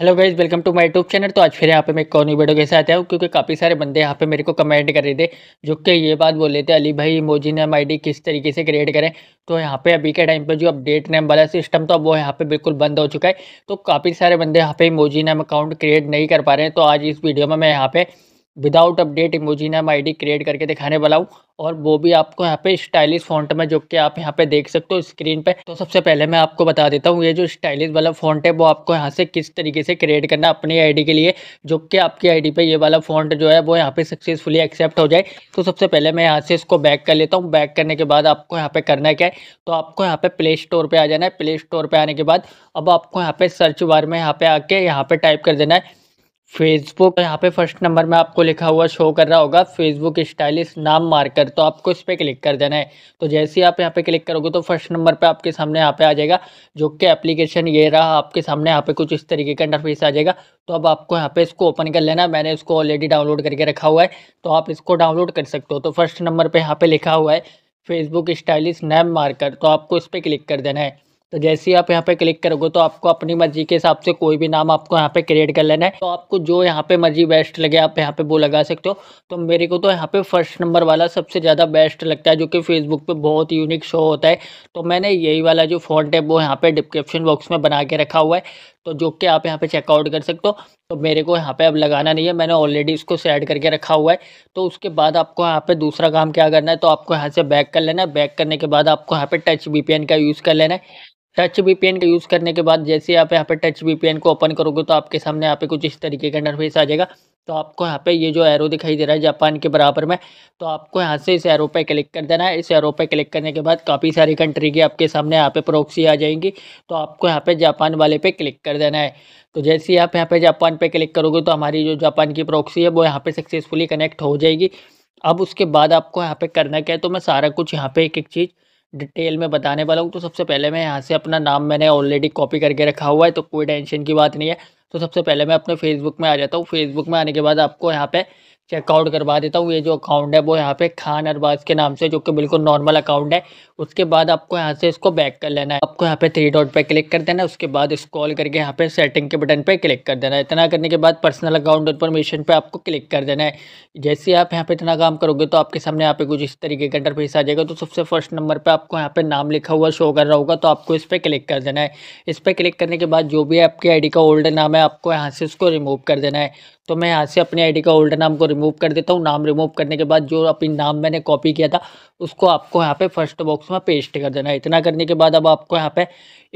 hello guys welcome to my YouTube channel तो आज फिर यहाँ पे मैं एक वीडियो के साथ आया हूँ क्योंकि काफ़ी सारे बंदे यहाँ पे मेरे को कमेंट कर रहे थे जो कि ये बात बोल रहे थे अली भाई मोजी नेम आईडी किस तरीके से क्रिएट करें तो यहाँ पे अभी के टाइम पे जो अपडेट नेम वाला सिस्टम था वो यहाँ पे बिल्कुल बंद हो चुका है तो काफ़ी सारे बंदे यहाँ पे मोजी नेम अकाउंट क्रिएट नहीं कर पा रहे हैं तो आज इस वीडियो में मैं यहाँ पर विदाउट अपडेट इमोजी इमोजीना मैं डी क्रिएट करके दिखाने वाला हूँ और वो भी आपको यहाँ पे स्टाइलिश फॉन्ट में जो कि आप यहाँ पे देख सकते हो स्क्रीन पे तो सबसे पहले मैं आपको बता देता हूँ ये जो स्टाइलिश वाला फॉन्ट है वो आपको यहाँ से किस तरीके से क्रिएट करना है अपनी आईडी के लिए जो कि आपकी आईडी पे ये वाला फॉन्ट जो है वो यहाँ पे सक्सेसफुली एक्सेप्ट हो जाए तो सबसे पहले मैं यहाँ से इसको बैक कर लेता हूँ बैक करने के बाद आपको यहाँ पे करना क्या है तो आपको यहाँ पे प्ले स्टोर पर आ जाना है प्ले स्टोर पर आने के बाद अब आपको यहाँ पे सर्च बार में यहाँ पे आके यहाँ पे टाइप कर देना है फेसबुक यहाँ पे फर्स्ट नंबर में आपको लिखा हुआ शो कर रहा होगा फेसबुक स्टाइलिश नाम मार्कर तो आपको इस पर क्लिक कर देना है तो जैसे ही आप यहाँ पे क्लिक करोगे तो फर्स्ट नंबर पे आपके सामने यहाँ पे आ जाएगा जो कि एप्लीकेशन ये रहा आपके सामने यहाँ पे कुछ इस तरीके का इंटरफेस आ जाएगा तो अब आपको यहाँ पे इसको ओपन कर लेना मैंने इसको ऑलरेडी डाउनलोड करके रखा हुआ है तो आप इसको डाउनलोड कर सकते हो तो फर्स्ट नंबर पर यहाँ पर लिखा हुआ है फेसबुक स्टाइलिश नैम मार्कर तो आपको इस पर क्लिक कर देना है तो जैसे ही आप यहाँ पे क्लिक करोगे तो आपको अपनी मर्जी के हिसाब से कोई भी नाम आपको यहाँ पे क्रिएट कर लेना है तो आपको जो यहाँ पे मर्जी बेस्ट लगे आप यहाँ पे वो लगा सकते हो तो मेरे को तो यहाँ पे फर्स्ट नंबर वाला सबसे ज़्यादा बेस्ट लगता है जो कि फेसबुक पे बहुत यूनिक शो होता है तो मैंने यही वाला जो फॉन्ट है वो यहाँ पे डिस्क्रिप्शन बॉक्स में बना के रखा हुआ है तो जो कि आप यहाँ पे चेकआउट कर सकते हो तो मेरे को यहाँ पे अब लगाना नहीं है मैंने ऑलरेडी इसको सेट करके रखा हुआ है तो उसके बाद आपको यहाँ पे दूसरा काम क्या करना है तो आपको यहाँ से बैक कर लेना है बैक करने के बाद आपको यहाँ पे टच वी का यूज़ कर लेना है टच एन का यूज़ करने के बाद जैसे आप यहाँ पे टच एन को ओपन करोगे तो आपके सामने यहाँ पे कुछ इस तरीके का इंटरफेस आ जाएगा तो आपको यहाँ पे ये जो एरो दिखाई दे रहा है जापान के बराबर में तो आपको यहाँ से इस एरो पे क्लिक कर देना है इस एरो पे क्लिक करने के बाद काफ़ी सारी कंट्री की आपके सामने यहाँ पे प्रोक्सी आ जाएंगी तो आपको यहाँ पे जापान वाले पे क्लिक कर देना है तो जैसे ही आप यहाँ पे जापान पे क्लिक करोगे तो हमारी जो जापान की प्रोक्सी है वो यहाँ पर सक्सेसफुली कनेक्ट हो जाएगी अब उसके बाद आपको यहाँ पर करना क्या है तो मैं सारा कुछ यहाँ पर एक एक चीज़ डिटेल में बताने वाला हूँ तो सबसे पहले मैं यहाँ से अपना नाम मैंने ऑलरेडी कॉपी करके रखा हुआ है तो कोई टेंशन की बात नहीं है तो सबसे पहले मैं अपने फेसबुक में आ जाता हूँ फेसबुक में आने के बाद आपको यहाँ पे चेकआउट करवा देता हूँ ये जो अकाउंट है वो यहाँ पे खान अरबाज के नाम से जो कि बिल्कुल नॉर्मल अकाउंट है उसके बाद आपको यहाँ से इसको बैक कर लेना है आपको यहाँ पे थ्री डॉट पे क्लिक कर देना है उसके बाद स्क्रॉल करके यहाँ पे सेटिंग के बटन पे क्लिक कर देना है इतना करने के बाद पर्सनल अकाउंट इन्फॉर्मेशन पर आपको क्लिक कर देना है जैसे आप यहाँ पे इतना काम करोगे तो आपके सामने यहाँ पे कुछ इस तरीके का अंडर आ जाएगा तो सबसे फर्स्ट नंबर पर आपको यहाँ पे नाम लिखा हुआ शो कर रहा होगा तो आपको इस पर क्लिक कर देना है इस पर क्लिक करने के बाद जो भी आपकी आई का ओल्ड नाम है आपको यहाँ से उसको रिमूव कर देना है तो मैं यहाँ से अपनी आई का ओल्ड नाम को रिमूव कर देता हूँ नाम रिमूव करने के बाद जो अपनी नाम मैंने कॉपी किया था उसको आपको यहाँ पे फर्स्ट बॉक्स में पेस्ट कर देना है इतना करने के बाद अब आपको यहाँ पे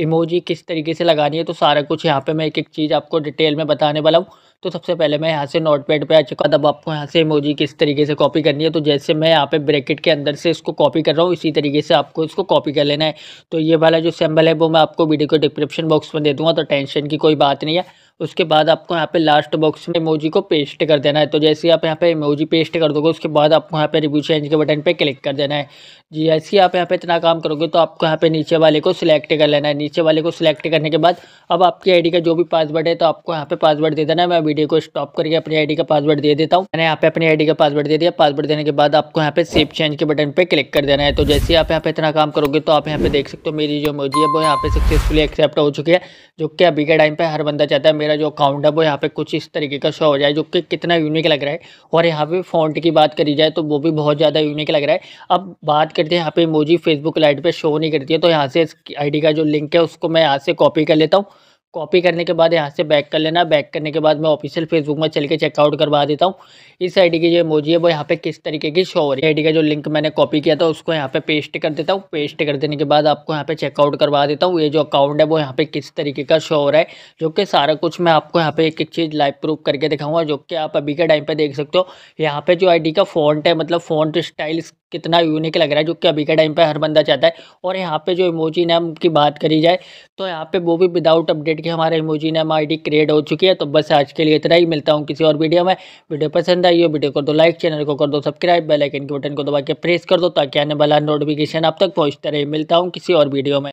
इमोजी किस तरीके से लगानी है तो सारा कुछ यहाँ पे मैं एक एक चीज़ आपको डिटेल में बताने वाला हूँ तो सबसे पहले मैं यहाँ से नोट पैड पर आ चुका अब आपको यहाँ से इमोजी किस तरीके से कॉपी करनी है तो जैसे मैं यहाँ पे ब्रैकेट के अंदर से इसको कॉपी कर रहा हूँ इसी तरीके से आपको इसको कॉपी कर लेना है तो ये वाला जो सैम्बल है वो मैं आपको वीडियो को डिस्क्रिप्शन बॉक्स में दे दूँगा तो टेंशन की कोई बात नहीं है उसके बाद आपको यहाँ पे लास्ट बॉक्स में इमोजी को पेस्ट कर देना है तो जैसे आप यहाँ पे इमोजी पेस्ट कर दोगे उसके बाद आपको यहाँ पे रिव्यू चेंज के बटन पे क्लिक कर देना है जैसे आप यहाँ पे इतना काम करोगे तो आपको यहाँ पे नीचे वाले को सिलेक्ट कर लेना है नीचे वाले को सिलेक्ट करने के बाद अब आपकी आई का जो भी पासवर्ड है तो आपको यहाँ पे पासवर्ड दे देना है मैं वीडियो को स्टॉप करके अपनी आई का पासवर्ड दे देता हूँ मैंने यहाँ पे अपनी आई का पासवर्ड दे दिया पासवर्ड देने के बाद आपको यहाँ पे सेफ चेंज के बटन पर क्लिक कर देना है तो जैसे ही आप यहाँ पे इतना काम करोगे तो आप यहाँ पे देख सकते हो मेरी जो इमोजी है वो यहाँ पे सक्सेसफुली एक्सेप्ट हो चुकी है जो कि अभी के टाइम पर हर बंदा चाहता है मेरा जो अकाउंट है वो यहाँ पे कुछ इस तरीके का शो हो जाए जो कि कितना यूनिक लग रहा है और यहाँ पे फॉन्ट की बात करी जाए तो वो भी बहुत ज़्यादा यूनिक लग रहा है अब बात करते हैं यहाँ पे मोजी फेसबुक लाइट पे शो नहीं करती है तो यहाँ से आईडी का जो लिंक है उसको मैं यहाँ से कॉपी कर लेता हूँ कॉपी करने के बाद यहाँ से बैक कर लेना बैक करने के बाद मैं ऑफिशियल फेसबुक में चल के चेकआउट करवा देता हूँ इस आईडी की जो मोजी है वो यहाँ पे किस तरीके की शो हो रही है आईडी का जो लिंक मैंने कॉपी किया था उसको यहाँ पे पेस्ट कर देता हूँ पेस्ट कर देने के बाद आपको यहाँ पे चेकआउट करवा देता हूँ ये जो अकाउंट है वो यहाँ पे किस तरीके का शो हो रहा है जो कि सारा कुछ मैं आपको यहाँ पे एक एक चीज़ लाइव प्रूफ करके दिखाऊंगा जो कि आप अभी के टाइम पर देख सकते हो यहाँ पे जो आई का फॉन्ट है मतलब फोन स्टाइल कितना यूनिक लग रहा है जो कि अभी के टाइम पे हर बंदा चाहता है और यहाँ पे जो इमोजी नेम की बात करी जाए तो यहाँ पे वो भी विदाउट अपडेट के हमारा इमोजी नेम आईडी क्रिएट हो चुकी है तो बस आज के लिए इतना ही मिलता हूँ किसी और वीडियो में वीडियो पसंद आई हो वीडियो कर दो लाइक चैनल को कर दो सब्सक्राइब बेलाइकन के बटन को दबा के प्रेस कर दो ताकि आने वाला नोटिफिकेशन आप तक पहुँचता रहे मिलता हूँ किसी और वीडियो में